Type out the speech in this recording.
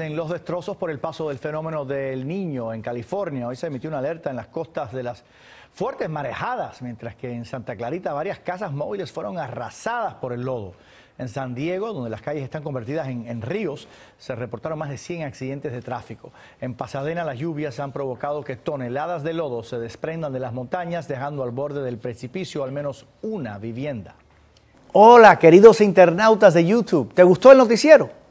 En los destrozos por el paso del fenómeno del niño en California, hoy se emitió una alerta en las costas de las fuertes marejadas, mientras que en Santa Clarita varias casas móviles fueron arrasadas por el lodo. En San Diego, donde las calles están convertidas en, en, ríos, se reportaron más de 100 accidentes de tráfico. En Pasadena las lluvias han provocado que toneladas de lodo se desprendan de las montañas, dejando al borde del precipicio al menos una vivienda. Hola, queridos internautas de YouTube, ¿te gustó el noticiero?